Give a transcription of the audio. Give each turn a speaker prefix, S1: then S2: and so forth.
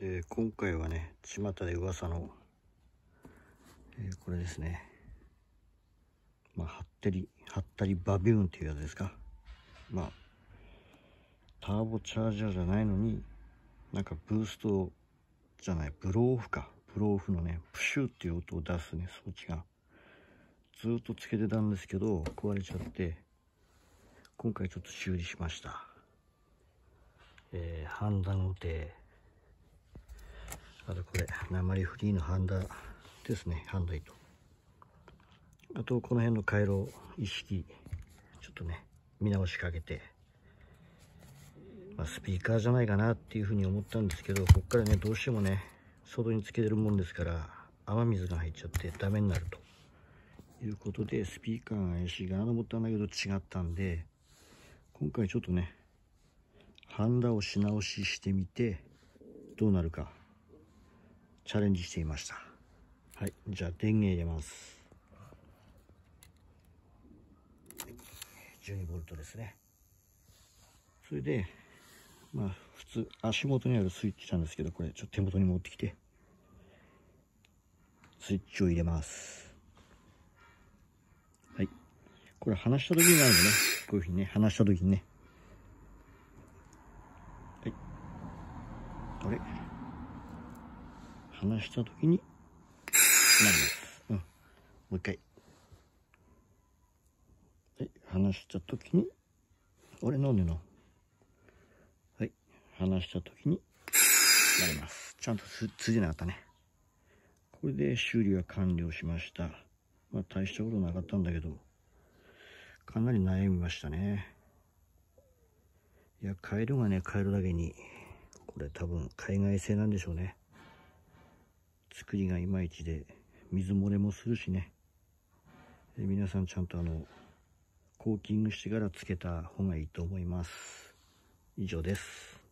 S1: で今回はね巷で噂の、えー、これですねまあハッテリハッタリバビューンっていうやつですかまあターボチャージャーじゃないのになんかブーストじゃないブローオフかブローオフのねプシューっていう音を出すね装置がずっとつけてたんですけど壊れちゃって今回ちょっと修理しましたえー、断ンダあとこれ鉛フリーのハンダですねハンダ糸あとこの辺の回路意識ちょっとね見直しかけて、まあ、スピーカーじゃないかなっていうふうに思ったんですけどこっからねどうしてもね外につけてるもんですから雨水が入っちゃってダメになるということでスピーカーが怪しいかなと思ったんだけど違ったんで今回ちょっとねハンダをし直ししてみてどうなるかチャレンジしていましたはいじゃあ電源入れます 12V ですねそれでまあ普通足元にあるスイッチなんですけどこれちょっと手元に持ってきてスイッチを入れますはいこれ離した時になるんでねこういうふうにね離した時にねはいあれ離した時に、なります。うん。もう一回。はい、離した時に、俺飲んでな。はい、離した時に、なります。ちゃんとついなかったね。これで修理は完了しました。まあ、大したことなかったんだけど、かなり悩みましたね。いや、カエルがね、カエルだけに、これ多分海外製なんでしょうね。作りがいまいちで、水漏れもするしね。皆さんちゃんとあの、コーキングしてからつけた方がいいと思います。以上です。